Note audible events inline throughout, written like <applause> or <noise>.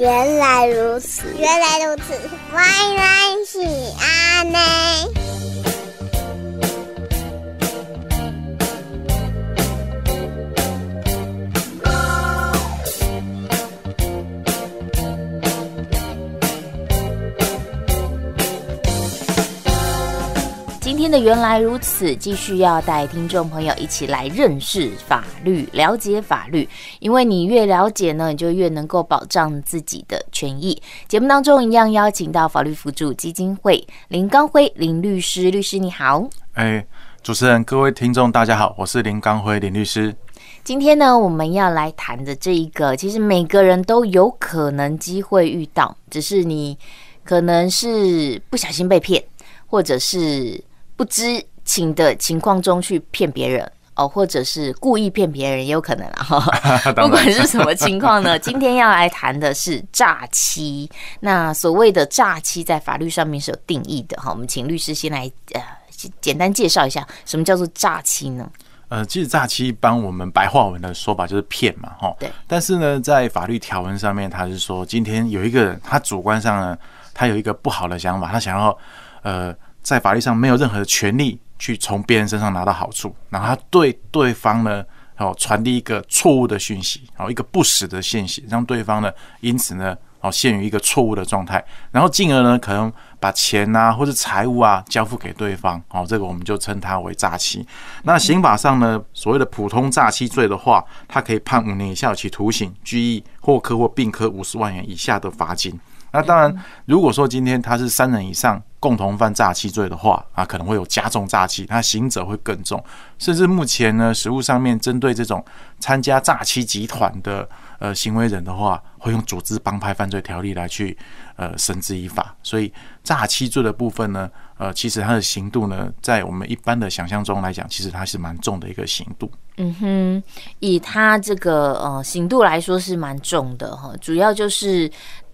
原来如此，原来如此，我也是阿内。今天的原来如此，继续要带听众朋友一起来认识法律，了解法律，因为你越了解呢，你就越能够保障自己的权益。节目当中一样邀请到法律辅助基金会林刚辉林律师，律师你好。哎，主持人，各位听众，大家好，我是林刚辉林律师。今天呢，我们要来谈的这一个，其实每个人都有可能机会遇到，只是你可能是不小心被骗，或者是。不知情的情况中去骗别人哦，或者是故意骗别人也有可能啊。<laughs> 不管是什么情况呢，<laughs> 今天要来谈的是诈欺。那所谓的诈欺在法律上面是有定义的哈。我们请律师先来呃简单介绍一下什么叫做诈欺呢？呃，其实诈欺，一般我们白话文的说法就是骗嘛哈。对。但是呢，在法律条文上面，他是说今天有一个人，他主观上呢，他有一个不好的想法，他想要呃。在法律上没有任何的权利去从别人身上拿到好处，然后对对方呢，哦传递一个错误的讯息，哦，一个不实的讯息，让对方呢因此呢哦陷于一个错误的状态，然后进而呢可能把钱啊或者财物啊交付给对方，哦这个我们就称它为诈欺。那刑法上呢所谓的普通诈欺罪的话，他可以判五年以下有期徒刑、拘役或科或并科五十万元以下的罚金。那当然，如果说今天他是三人以上。共同犯诈欺罪的话啊，可能会有加重诈欺，那刑责会更重。甚至目前呢，实物上面针对这种参加诈欺集团的呃行为人的话，会用组织帮派犯罪条例来去呃绳之以法。所以诈欺罪的部分呢，呃，其实它的刑度呢，在我们一般的想象中来讲，其实它是蛮重的一个刑度。嗯哼，以他这个呃刑度来说是蛮重的哈，主要就是。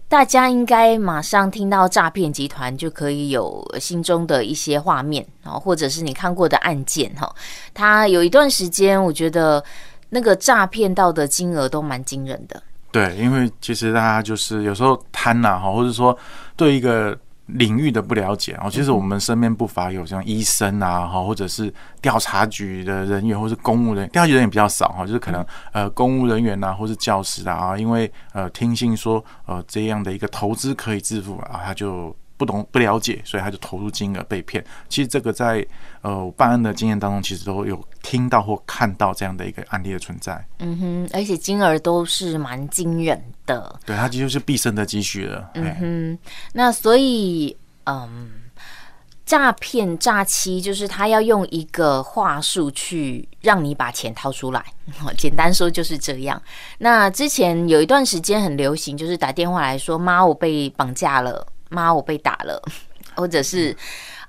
大家应该马上听到诈骗集团，就可以有心中的一些画面，然后或者是你看过的案件，哈，他有一段时间，我觉得那个诈骗到的金额都蛮惊人的。对，因为其实大家就是有时候贪呐，哈，或者说对一个。领域的不了解哦，其实我们身边不乏有像医生啊，哈，或者是调查局的人员，或是公务人，调查局人员比较少哈，就是可能呃公务人员呐，或是教师啊，因为呃听信说呃这样的一个投资可以致富啊，他就。不懂不了解，所以他就投入金额被骗。其实这个在呃，办案的经验当中，其实都有听到或看到这样的一个案例的存在。嗯哼，而且金额都是蛮惊人的。对他，这就是毕生的积蓄了。嗯哼，那所以嗯，诈骗诈欺就是他要用一个话术去让你把钱掏出来。<laughs> 简单说就是这样。那之前有一段时间很流行，就是打电话来说：“妈，我被绑架了。”妈，我被打了，<laughs> 或者是，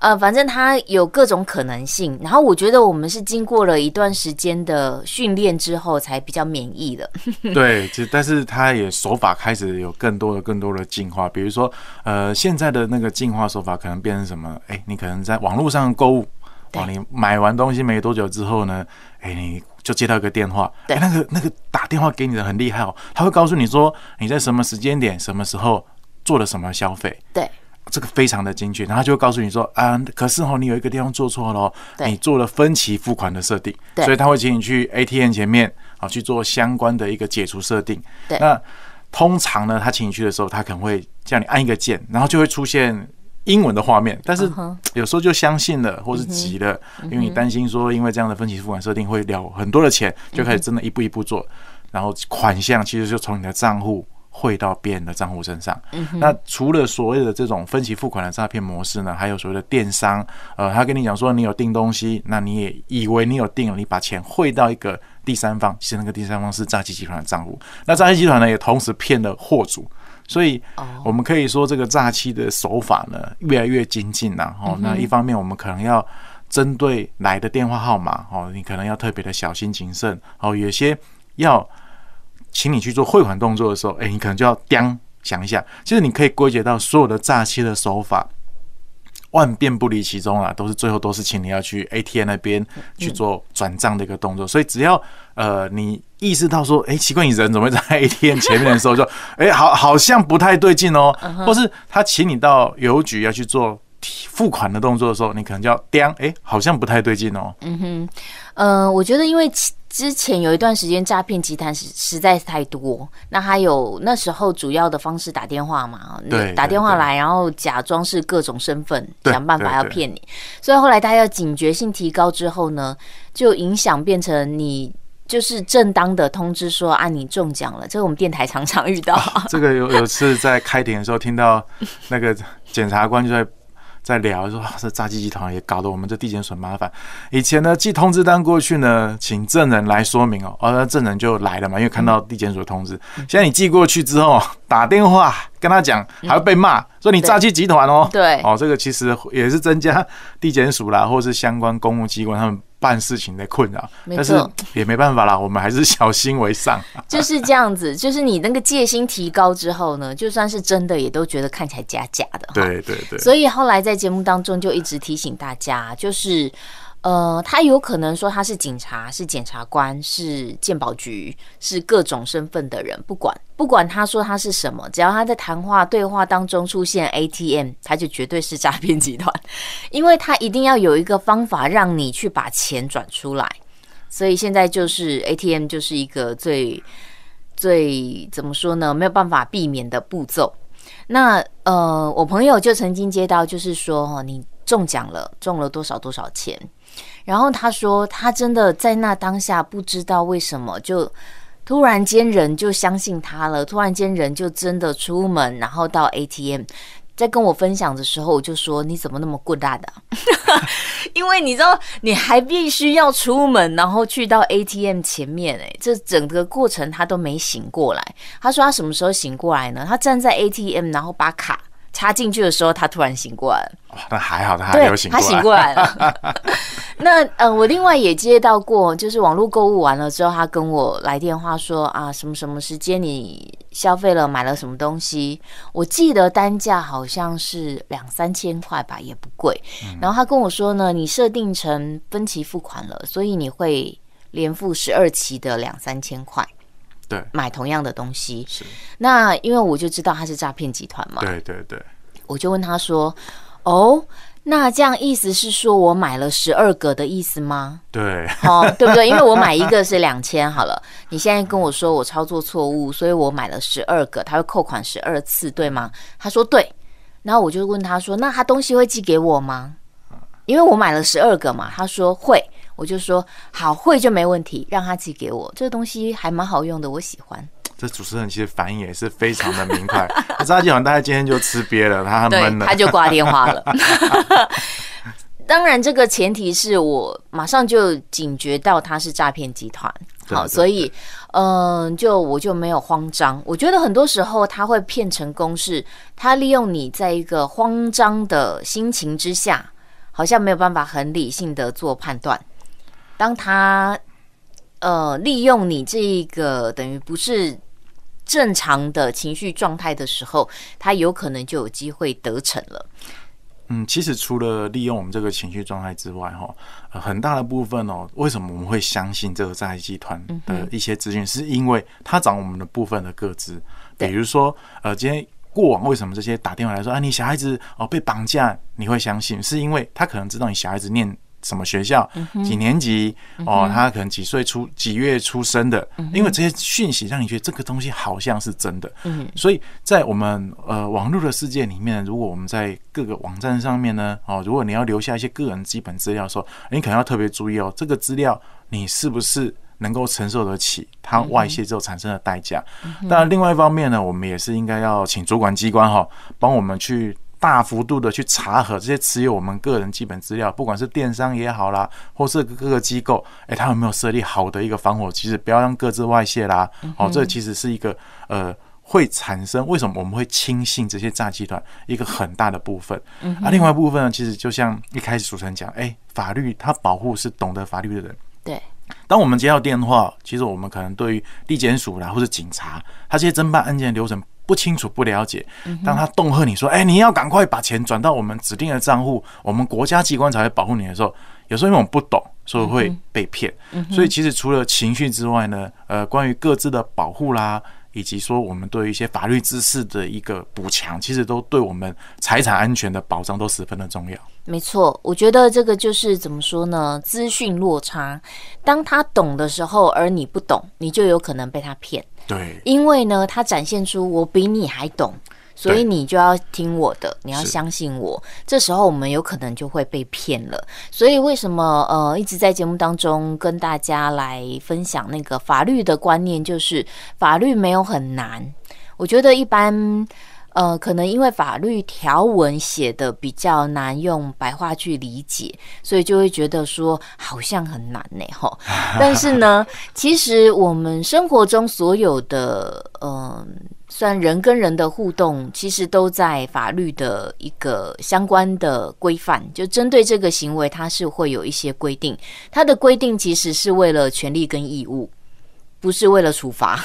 呃，反正他有各种可能性。然后我觉得我们是经过了一段时间的训练之后才比较免疫的。<laughs> <laughs> 对，其实但是他也手法开始有更多的、更多的进化。比如说，呃，现在的那个进化手法可能变成什么？哎，你可能在网络上购物，哦，你买完东西没多久之后呢，哎，你就接到一个电话，对，那个那个打电话给你的很厉害哦，他会告诉你说你在什么时间点、什么时候。做了什么消费？对，这个非常的精确，然后就会告诉你说啊，可是哦，你有一个地方做错了，你做了分期付款的设定，所以他会请你去 ATM 前面啊去做相关的一个解除设定。对，那通常呢，他请你去的时候，他可能会叫你按一个键，然后就会出现英文的画面，但是有时候就相信了，或是急了，因为你担心说，因为这样的分期付款设定会了很多的钱，就开始真的一步一步做，然后款项其实就从你的账户。汇到别人的账户身上。嗯，那除了所谓的这种分期付款的诈骗模式呢，还有所谓的电商，呃，他跟你讲说你有订东西，那你也以为你有订，你把钱汇到一个第三方，其实那个第三方是诈欺集团的账户。那诈欺集团呢，也同时骗了货主。所以，我们可以说这个诈欺的手法呢，越来越精进了。哦，那一方面我们可能要针对来的电话号码，哦，你可能要特别的小心谨慎。哦，有些要。请你去做汇款动作的时候，哎，你可能就要掂想一下。其实你可以归结到所有的诈欺的手法，万变不离其宗啊，都是最后都是请你要去 ATM 那边去做转账的一个动作。所以只要呃你意识到说，哎，奇怪，你人怎么在 ATM 前面的时候，就 <laughs> 哎，好，好像不太对劲哦。或是他请你到邮局要去做付款的动作的时候，你可能就要掂，哎，好像不太对劲哦。嗯哼，嗯，我觉得因为。之前有一段时间诈骗集团实实在是太多，那他有那时候主要的方式打电话嘛，对，打电话来，然后假装是各种身份，想办法要骗你，所以后来大家警觉性提高之后呢，就影响变成你就是正当的通知说啊你中奖了，这个我们电台常常遇到，这个有有次在开庭的时候听到那个检察官就在。在聊说，这炸鸡集团也搞得我们这地检署麻烦。以前呢，寄通知单过去呢，请证人来说明哦，哦，那证人就来了嘛，因为看到地检署通知。现在你寄过去之后，打电话跟他讲，还会被骂，说你炸鸡集团哦。对，哦，这个其实也是增加地检署啦，或是相关公务机关他们。办事情的困扰，但是也没办法啦，我们还是小心为上。<laughs> 就是这样子，就是你那个戒心提高之后呢，就算是真的，也都觉得看起来假假的。对对对。所以后来在节目当中就一直提醒大家，就是。呃，他有可能说他是警察，是检察官，是鉴宝局，是各种身份的人，不管不管他说他是什么，只要他在谈话对话当中出现 ATM，他就绝对是诈骗集团，因为他一定要有一个方法让你去把钱转出来，所以现在就是 ATM 就是一个最最怎么说呢，没有办法避免的步骤。那呃，我朋友就曾经接到，就是说你中奖了，中了多少多少钱。然后他说，他真的在那当下不知道为什么就突然间人就相信他了，突然间人就真的出门，然后到 ATM，在跟我分享的时候，我就说你怎么那么 g o 固大的？<laughs> 因为你知道，你还必须要出门，然后去到 ATM 前面，哎，这整个过程他都没醒过来。他说他什么时候醒过来呢？他站在 ATM，然后把卡。插进去的时候，他突然醒过来。哇，那还好，他还没有醒过来。他醒过来了。<laughs> 那嗯，我另外也接到过，就是网络购物完了之后，他跟我来电话说啊，什么什么时间你消费了，买了什么东西？我记得单价好像是两三千块吧，也不贵。然后他跟我说呢，你设定成分期付款了，所以你会连付十二期的两三千块。对，买同样的东西是那，因为我就知道他是诈骗集团嘛。对对对，我就问他说：“哦，那这样意思是说我买了十二个的意思吗？”对，哦，对不对？因为我买一个是两千好了，你现在跟我说我操作错误，所以我买了十二个，他会扣款十二次，对吗？他说对，然后我就问他说：“那他东西会寄给我吗？”因为我买了十二个嘛，他说会。我就说好会就没问题，让他寄给我这个东西还蛮好用的，我喜欢。这主持人其实反应也是非常的明快，他直接讲，大家今天就吃瘪了。他了，他就挂电话了。<laughs> 当然，这个前提是我马上就警觉到他是诈骗集团，好，所以嗯，就我就没有慌张。我觉得很多时候他会骗成功，是他利用你在一个慌张的心情之下，好像没有办法很理性的做判断。当他呃利用你这个等于不是正常的情绪状态的时候，他有可能就有机会得逞了。嗯，其实除了利用我们这个情绪状态之外，哈，很大的部分哦，为什么我们会相信这个在害集团的一些资讯，是因为他找我们的部分的各自，比如说呃，今天过往为什么这些打电话来说，啊，你小孩子哦被绑架，你会相信，是因为他可能知道你小孩子念。什么学校？几年级？哦，他可能几岁出几月出生的？因为这些讯息让你觉得这个东西好像是真的。嗯，所以在我们呃网络的世界里面，如果我们在各个网站上面呢，哦，如果你要留下一些个人基本资料的时候，你可能要特别注意哦，这个资料你是不是能够承受得起它外泄之后产生的代价？当然，另外一方面呢，我们也是应该要请主管机关哈帮我们去。大幅度的去查核这些持有我们个人基本资料，不管是电商也好啦，或是各个机构，诶，他有没有设立好的一个防火机制，不要让各自外泄啦？好，这其实是一个呃，会产生为什么我们会轻信这些诈集团一个很大的部分。啊，另外一部分呢，其实就像一开始主持人讲，哎，法律它保护是懂得法律的人。对，当我们接到电话，其实我们可能对于地检署啦，或者警察，他这些侦办案件流程。不清楚不了解，当他恫吓你说：“哎，你要赶快把钱转到我们指定的账户，我们国家机关才会保护你”的时候，有时候因为我们不懂，所以会被骗。所以，其实除了情绪之外呢，呃，关于各自的保护啦，以及说我们对一些法律知识的一个补强，其实都对我们财产安全的保障都十分的重要。没错，我觉得这个就是怎么说呢？资讯落差，当他懂的时候，而你不懂，你就有可能被他骗。对，因为呢，他展现出我比你还懂，所以你就要听我的，你要相信我。这时候我们有可能就会被骗了。所以为什么呃，一直在节目当中跟大家来分享那个法律的观念，就是法律没有很难。我觉得一般。呃，可能因为法律条文写的比较难，用白话去理解，所以就会觉得说好像很难呢。哈，<laughs> 但是呢，其实我们生活中所有的，嗯，算人跟人的互动，其实都在法律的一个相关的规范，就针对这个行为，它是会有一些规定。它的规定其实是为了权利跟义务，不是为了处罚。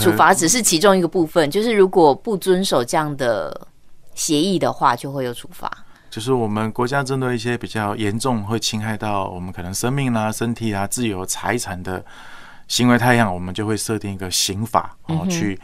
处罚只是其中一个部分，就是如果不遵守这样的协议的话，就会有处罚。就是我们国家针对一些比较严重会侵害到我们可能生命啊、身体啊、自由、财产的行为，太阳，我们就会设定一个刑法，然后去。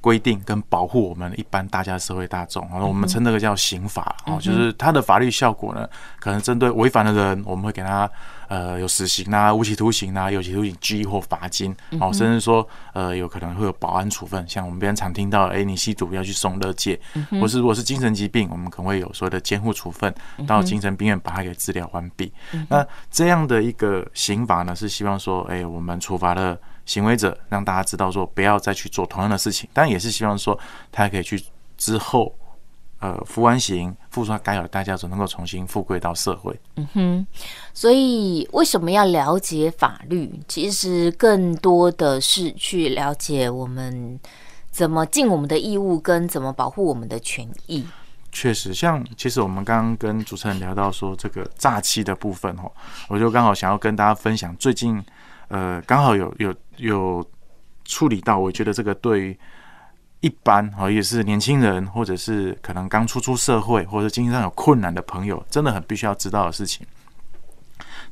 规定跟保护我们一般大家社会大众，我们称这个叫刑法哦，就是它的法律效果呢，可能针对违反的人，我们会给他呃有死刑呐、无期徒刑呐、有期徒刑、拘役或罚金，哦，甚至说呃有可能会有保安处分，像我们边常听到，哎，你吸毒要去送乐戒，或是如果是精神疾病，我们可能会有所谓的监护处分，到精神病院把它给治疗完毕。那这样的一个刑法呢，是希望说，哎，我们处罚了。行为者让大家知道说不要再去做同样的事情，当然也是希望说他可以去之后，呃，服完刑、付出他该有的代价，就能够重新富贵到社会。嗯哼，所以为什么要了解法律？其实更多的是去了解我们怎么尽我们的义务，跟怎么保护我们的权益。确实，像其实我们刚刚跟主持人聊到说这个诈欺的部分哦，我就刚好想要跟大家分享最近。呃，刚好有有有处理到，我觉得这个对一般啊也是年轻人，或者是可能刚出出社会或者经济上有困难的朋友，真的很必须要知道的事情。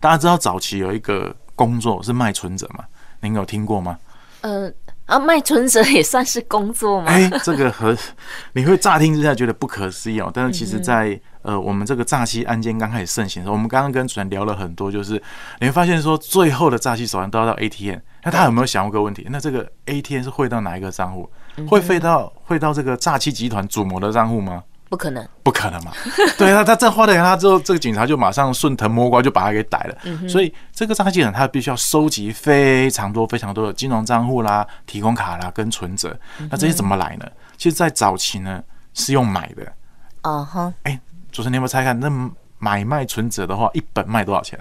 大家知道早期有一个工作是卖存折吗？您有听过吗？呃。啊，卖存折也算是工作吗？哎，这个和你会乍听之下觉得不可思议哦，但是其实在呃，我们这个诈欺案件刚开始盛行的时候，我们刚刚跟主持人聊了很多，就是你会发现说，最后的诈欺手段都要到 ATM，那他有没有想过一个问题？那这个 ATM 是汇到哪一个账户？会汇到会到这个诈欺集团主谋的账户吗？不可能，不可能嘛？<laughs> 对啊，他这花掉他之后，这个警察就马上顺藤摸瓜，就把他给逮了。所以这个诈骗人他必须要收集非常多、非常多的金融账户啦、提供卡啦、跟存折。那这些怎么来呢？其实，在早期呢，是用买的。嗯哈！哎，主持人，你有没有猜看？那买卖存折的话，一本卖多少钱？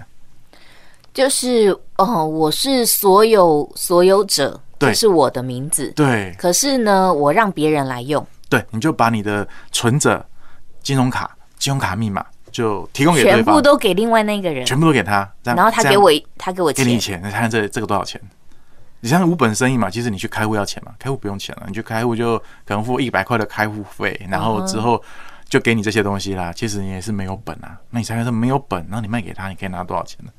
就是哦，我是所有所有者，这是我的名字。对。可是呢，我让别人来用。对，你就把你的存折、金融卡、金融卡密码就提供给全部都给另外那个人，全部都给他。然后他给我，他给我给你钱。你看这这个多少钱？你像无本生意嘛，其实你去开户要钱嘛，开户不用钱了，你去开户就可能付一百块的开户费，然后之后就给你这些东西啦。其实你也是没有本啊，那你想想说没有本，那你卖给他，你可以拿多少钱呢？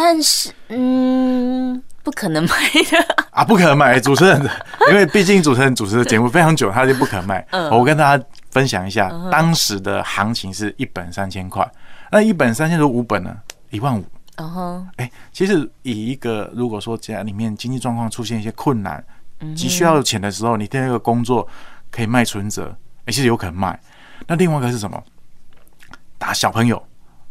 但是，嗯，不可能卖的 <laughs> 啊，不可能卖。主持人，因为毕竟主持人主持的节目非常久，他就不可卖。我跟大家分享一下当时的行情是一本三千块，那一本三千多五本呢，一万五。哦，哎，其实以一个如果说家里面经济状况出现一些困难，急需要钱的时候，你第二个工作可以卖存折，其实有可能卖。那另外一个是什么？打小朋友。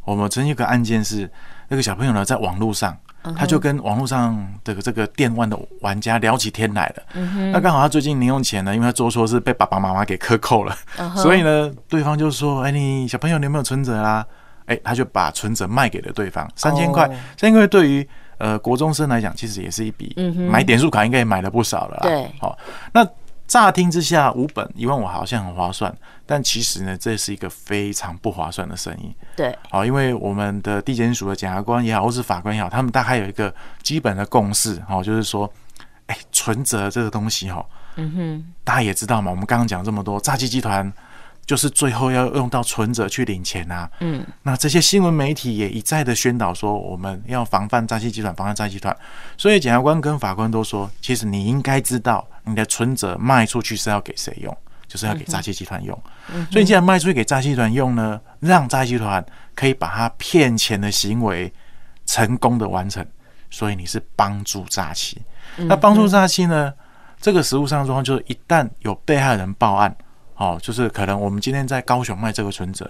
我们曾有个案件是。那个小朋友呢，在网络上，他就跟网络上的这个电玩的玩家聊起天来了。那刚好他最近零用钱呢，因为他做错事被爸爸妈妈给克扣了，所以呢，对方就说：“哎，你小朋友你有没有存折啊？”哎，他就把存折卖给了对方，三千块。三千块对于呃国中生来讲，其实也是一笔，买点数卡应该也买了不少了。对，好，那乍听之下五本一万五好像很划算。但其实呢，这是一个非常不划算的生意。对，好，因为我们的地检署的检察官也好，或是法官也好，他们大概有一个基本的共识，哈，就是说，哎，存折这个东西，哈，嗯哼，大家也知道嘛，我们刚刚讲这么多，诈欺集团就是最后要用到存折去领钱啊。嗯，那这些新闻媒体也一再的宣导说，我们要防范诈欺集团，防范诈欺集团。所以检察官跟法官都说，其实你应该知道，你的存折卖出去是要给谁用。就是要给诈欺集团用，所以你既然卖出去给诈欺集团用呢，让诈欺集团可以把它骗钱的行为成功的完成，所以你是帮助诈欺。那帮助诈欺呢？这个实务上况就是一旦有被害人报案，哦，就是可能我们今天在高雄卖这个存折，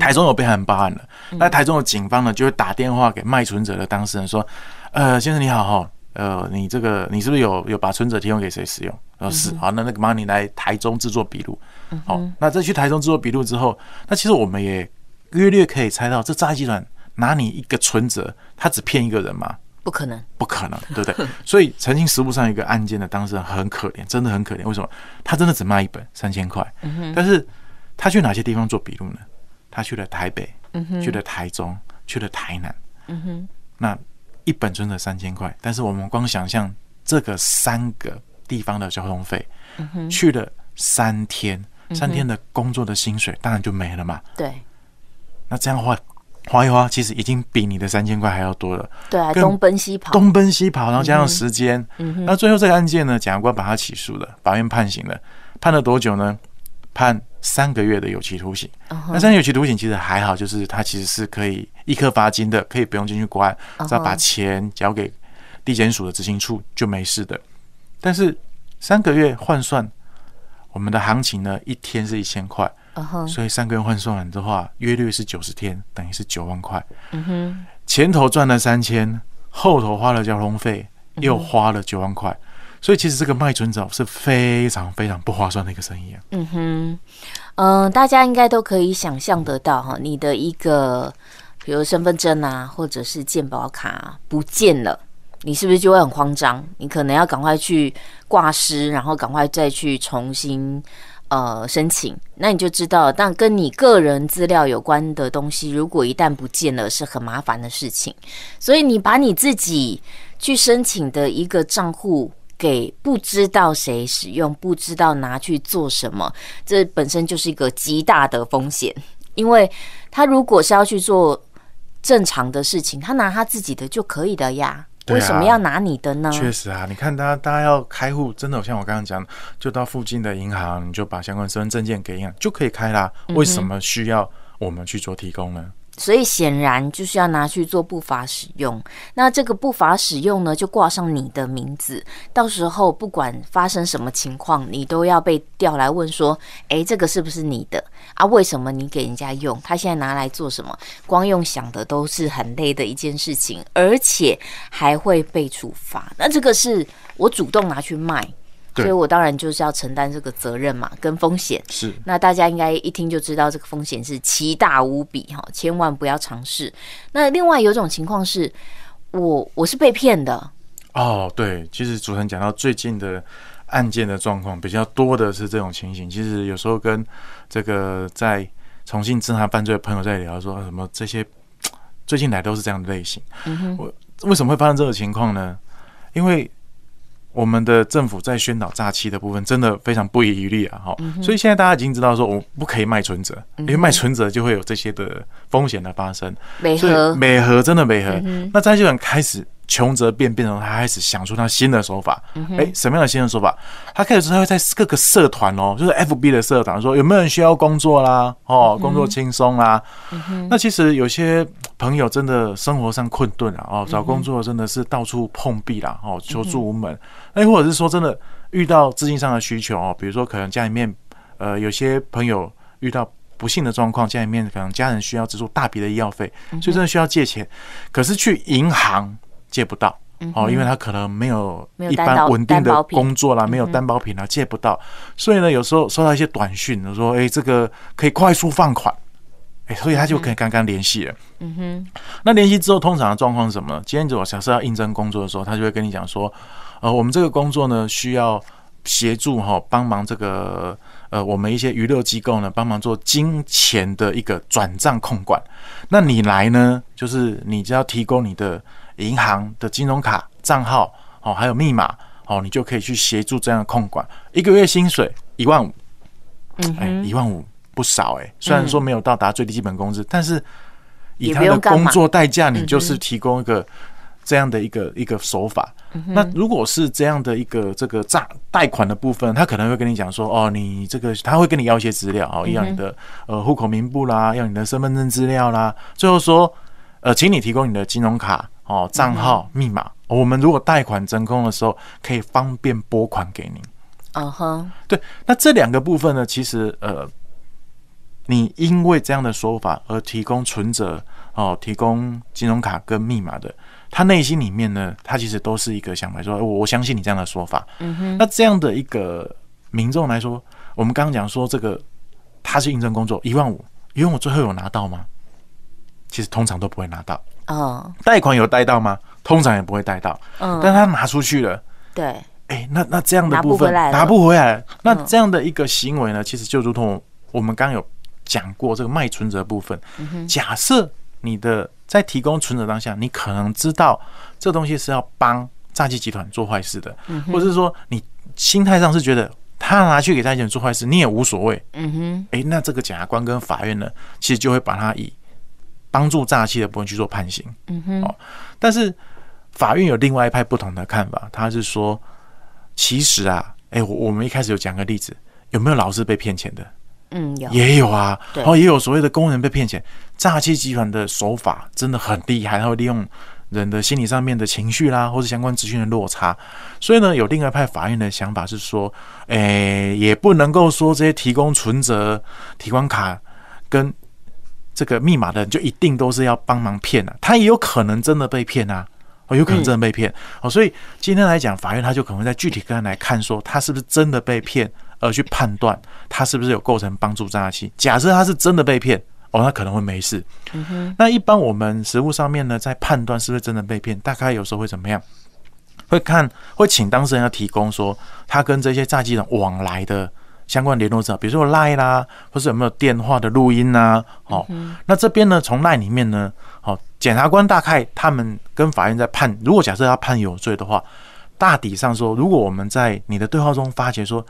台中有被害人报案了，那台中的警方呢就会打电话给卖存折的当事人说：“呃，先生你好，哈。”呃，你这个你是不是有有把存折提供给谁使用？呃，是，好，那那个麻烦你来台中制作笔录。好，那这去台中制作笔录之后，那其实我们也略略可以猜到，这炸鸡团拿你一个存折，他只骗一个人吗？不可能，不可能，对不对？<laughs> 所以曾经实物上一个案件的当事人很可怜，真的很可怜。为什么？他真的只卖一本三千块，但是他去哪些地方做笔录呢？他去了台北，去了台中，去了台南。嗯哼，那。一本存的三千块，但是我们光想象这个三个地方的交通费，去了三天，三天的工作的薪水，当然就没了嘛。对，那这样的话花一花，其实已经比你的三千块还要多了。对，东奔西跑，东奔西跑，然后加上时间，那最后这个案件呢，检察官把他起诉了，法院判刑了，判了多久呢？判。三个月的有期徒刑，那三个月有期徒刑其实还好，就是他其实是可以一颗罚金的，可以不用进去关，只要把钱交给地检署的执行处就没事的。但是三个月换算，我们的行情呢，一天是一千块，所以三个月换算完的话，约率是九十天，等于是九万块。嗯哼，前头赚了三千，后头花了交通费，又花了九万块。所以其实这个卖存折是非常非常不划算的一个生意啊。嗯哼，嗯，大家应该都可以想象得到哈，你的一个，比如身份证啊，或者是健保卡不见了，你是不是就会很慌张？你可能要赶快去挂失，然后赶快再去重新呃申请。那你就知道，但跟你个人资料有关的东西，如果一旦不见了，是很麻烦的事情。所以你把你自己去申请的一个账户。给不知道谁使用，不知道拿去做什么，这本身就是一个极大的风险。因为他如果是要去做正常的事情，他拿他自己的就可以的呀，为什么要拿你的呢？确实啊，你看，大家大家要开户，真的像我刚刚讲，就到附近的银行，你就把相关身份证件给银行就可以开啦。为什么需要我们去做提供呢？所以显然就是要拿去做不法使用，那这个不法使用呢，就挂上你的名字，到时候不管发生什么情况，你都要被调来问说，诶，这个是不是你的？啊，为什么你给人家用？他现在拿来做什么？光用想的都是很累的一件事情，而且还会被处罚。那这个是我主动拿去卖。所以我当然就是要承担这个责任嘛，跟风险是。那大家应该一听就知道这个风险是奇大无比哈，千万不要尝试。那另外有种情况是，我我是被骗的。哦，对，其实主持人讲到最近的案件的状况比较多的是这种情形。其实有时候跟这个在重庆侦查犯罪的朋友在聊，说什么这些最近来都是这样的类型。我为什么会发生这种情况呢？因为我们的政府在宣导诈欺的部分，真的非常不遗余力啊！哈，所以现在大家已经知道说，我不可以卖存折，因为卖存折就会有这些的风险的发生。美和美和真的美和，那这些人开始。穷则变，变成他开始想出他新的手法。哎，什么样的新的手法？他开始他会在各个社团哦，就是 FB 的社团，说有没有人需要工作啦？哦，工作轻松啦。那其实有些朋友真的生活上困顿了哦，找工作真的是到处碰壁啦，哦，求助无门。哎，或者是说真的遇到资金上的需求哦，比如说可能家里面呃有些朋友遇到不幸的状况，家里面可能家人需要支出大笔的医药费，所以真的需要借钱，可是去银行。借不到，哦，因为他可能没有一般稳定的工作啦，没有担保品啦，借不到。所以呢，有时候收到一些短讯，说：“哎，这个可以快速放款。”哎，所以他就可以刚刚联系了。嗯哼，那联系之后，通常的状况是什么？呢？今天我假设要应征工作的时候，他就会跟你讲说：“呃，我们这个工作呢，需要协助哈，帮忙这个呃，我们一些娱乐机构呢，帮忙做金钱的一个转账控管。那你来呢，就是你只要提供你的。”银行的金融卡账号哦，还有密码哦，你就可以去协助这样的控管。一个月薪水一万五，嗯一万五不少哎。虽然说没有到达最低基本工资，但是以他的工作代价，你就是提供一个这样的一个一个手法。那如果是这样的一个这个诈贷款的部分，他可能会跟你讲说哦，你这个他会跟你要一些资料哦，要你的呃户口名簿啦，要你的身份证资料啦，最后说呃，请你提供你的金融卡。哦，账号密码，我们如果贷款真空的时候，可以方便拨款给您。嗯哼，对。那这两个部分呢，其实呃，你因为这样的说法而提供存折哦，提供金融卡跟密码的，他内心里面呢，他其实都是一个想来说，我我相信你这样的说法。嗯哼。那这样的一个民众来说，我们刚刚讲说这个他是应征工作一万五，一万五最后有拿到吗？其实通常都不会拿到。哦，贷款有贷到吗？通常也不会贷到。嗯，但他拿出去了。对。哎，那那这样的部分拿不回来，那这样的一个行为呢，其实就如同我们刚有讲过这个卖存折部分。嗯哼。假设你的在提供存折当下，你可能知道这东西是要帮诈骗集团做坏事的，嗯或者是说你心态上是觉得他拿去给诈骗做坏事，你也无所谓。嗯哼。哎，那这个检察官跟法院呢，其实就会把它以。帮助诈欺的部分去做判刑，嗯哼，哦，但是法院有另外一派不同的看法，他是说，其实啊，哎，我我们一开始有讲个例子，有没有老师被骗钱的？嗯，有，也有啊，然后也有所谓的工人被骗钱，诈欺集团的手法真的很厉害，他会利用人的心理上面的情绪啦，或者相关资讯的落差，所以呢，有另外一派法院的想法是说，哎，也不能够说这些提供存折、提款卡跟。这个密码的人就一定都是要帮忙骗了，他也有可能真的被骗啊，哦，有可能真的被骗哦，所以今天来讲，法院他就可能在具体跟来看说他是不是真的被骗，而去判断他是不是有构成帮助诈欺。假设他是真的被骗，哦，那可能会没事。那一般我们实物上面呢，在判断是不是真的被骗，大概有时候会怎么样？会看，会请当事人要提供说他跟这些诈欺人往来的。相关联络资料，比如说 Line 啦，或是有没有电话的录音呐？好，那这边呢，从 Line 里面呢，好，检察官大概他们跟法院在判，如果假设要判有罪的话，大体上说，如果我们在你的对话中发觉说，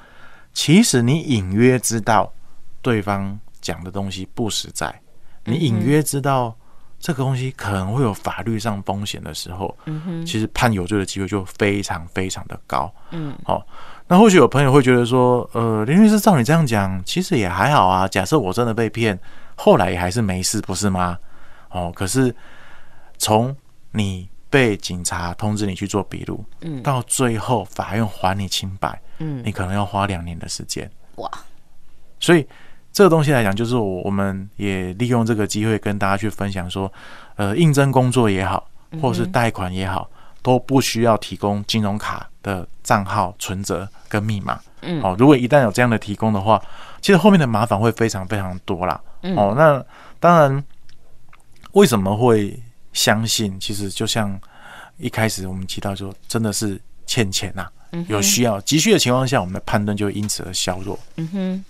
其实你隐约知道对方讲的东西不实在，你隐约知道。这个东西可能会有法律上风险的时候，嗯其实判有罪的机会就非常非常的高，嗯，哦，那或许有朋友会觉得说，呃，林律师照你这样讲，其实也还好啊。假设我真的被骗，后来也还是没事，不是吗？哦，可是从你被警察通知你去做笔录，嗯，到最后法院还你清白，嗯，你可能要花两年的时间，哇，所以。这个东西来讲，就是我我们也利用这个机会跟大家去分享说，呃，应征工作也好，或是贷款也好，都不需要提供金融卡的账号、存折跟密码。嗯，哦，如果一旦有这样的提供的话，其实后面的麻烦会非常非常多啦。哦，那当然，为什么会相信？其实就像一开始我们提到，就真的是欠钱呐，有需要急需的情况下，我们的判断就会因此而削弱。嗯哼。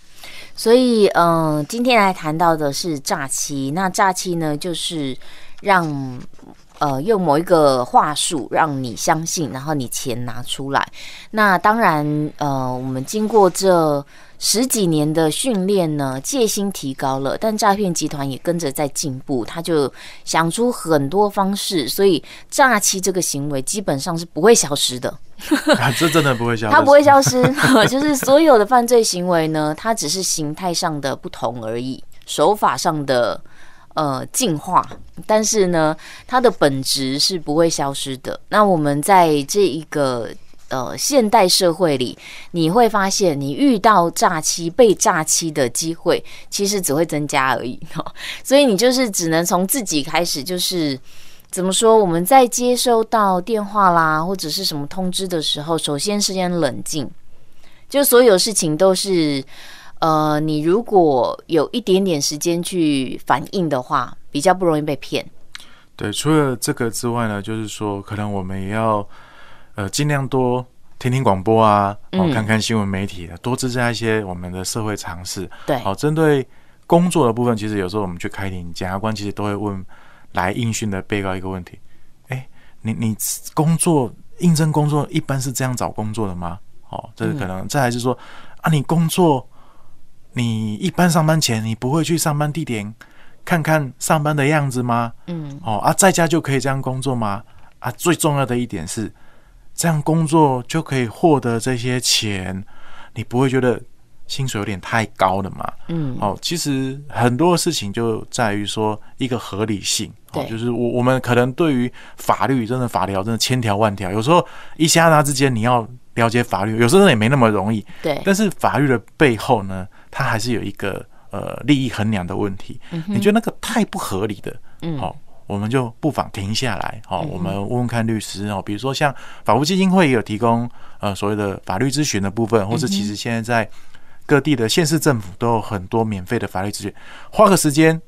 所以，嗯，今天来谈到的是诈欺。那诈欺呢，就是让呃用某一个话术让你相信，然后你钱拿出来。那当然，呃，我们经过这。十几年的训练呢，戒心提高了，但诈骗集团也跟着在进步。他就想出很多方式，所以诈欺这个行为基本上是不会消失的。<laughs> 这真的不会消失，它不会消失。就是所有的犯罪行为呢，它只是形态上的不同而已，手法上的呃进化，但是呢，它的本质是不会消失的。那我们在这一个。呃，现代社会里，你会发现你遇到诈欺、被诈欺的机会，其实只会增加而已。<laughs> 所以你就是只能从自己开始，就是怎么说？我们在接收到电话啦，或者是什么通知的时候，首先是先冷静，就所有事情都是呃，你如果有一点点时间去反应的话，比较不容易被骗。对，除了这个之外呢，就是说，可能我们也要。呃，尽量多听听广播啊，哦，看看新闻媒体，多增加一些我们的社会常识。对，好，针对工作的部分，其实有时候我们去开庭，检察官其实都会问来应讯的被告一个问题：，哎，你你工作应征工作一般是这样找工作的吗？哦，这是可能，这还是说啊，你工作，你一般上班前你不会去上班地点看看上班的样子吗？嗯，哦啊，在家就可以这样工作吗？啊，最重要的一点是。这样工作就可以获得这些钱，你不会觉得薪水有点太高了嘛？嗯，好，其实很多事情就在于说一个合理性，哦、就是我我们可能对于法律，真的法条真的千条万条，有时候一刹那之间你要了解法律，有时候也没那么容易，对。但是法律的背后呢，它还是有一个呃利益衡量的问题，你觉得那个太不合理的，嗯，好。我们就不妨停下来，好，我们问问看律师哦。比如说，像法务基金会也有提供呃所谓的法律咨询的部分，或是其实现在在各地的县市政府都有很多免费的法律咨询，花个时间。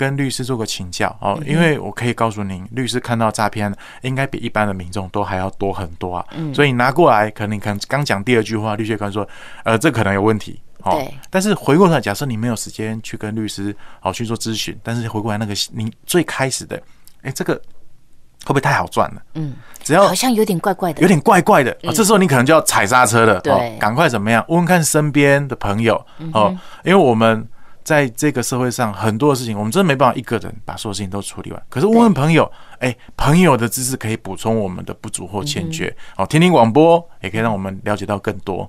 跟律师做个请教哦，因为我可以告诉您，律师看到诈骗应该比一般的民众都还要多很多啊。嗯，所以拿过来，可能你可能刚讲第二句话，律师可能说，呃，这可能有问题。对。但是回过来，假设你没有时间去跟律师哦去做咨询，但是回过来那个你最开始的，哎，这个会不会太好赚了？嗯，只要好像有点怪怪的，有点怪怪的，这时候你可能就要踩刹车了。对。赶快怎么样？问问看身边的朋友哦，因为我们。在这个社会上，很多的事情，我们真的没办法一个人把所有事情都处理完。可是问问朋友。哎，朋友的知识可以补充我们的不足或欠缺。好，听听广播也可以让我们了解到更多。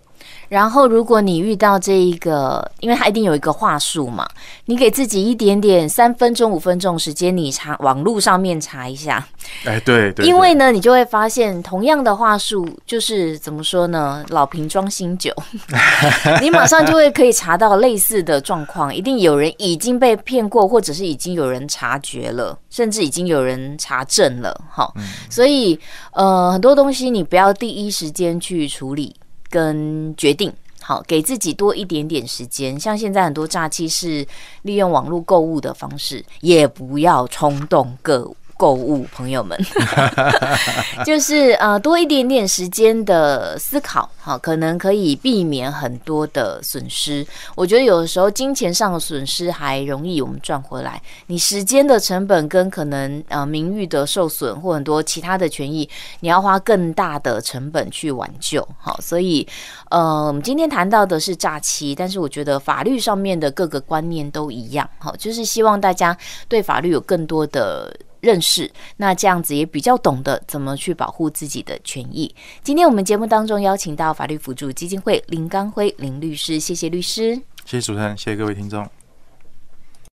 然后，如果你遇到这一个，因为它一定有一个话术嘛，你给自己一点点三分钟、五分钟时间，你查网络上面查一下。哎，对对。因为呢，你就会发现，同样的话术就是怎么说呢？老瓶装新酒，<laughs> 你马上就会可以查到类似的状况，一定有人已经被骗过，或者是已经有人察觉了，甚至已经有人查。证了，好，所以呃，很多东西你不要第一时间去处理跟决定，好，给自己多一点点时间。像现在很多诈欺是利用网络购物的方式，也不要冲动购物。购物朋友们，<laughs> 就是呃多一点点时间的思考，好，可能可以避免很多的损失。我觉得有的时候金钱上的损失还容易我们赚回来，你时间的成本跟可能呃名誉的受损或很多其他的权益，你要花更大的成本去挽救。好，所以呃我们今天谈到的是诈欺，但是我觉得法律上面的各个观念都一样。好，就是希望大家对法律有更多的。认识，那这样子也比较懂得怎么去保护自己的权益。今天我们节目当中邀请到法律辅助基金会林刚辉林律师，谢谢律师，谢谢主持人，谢谢各位听众。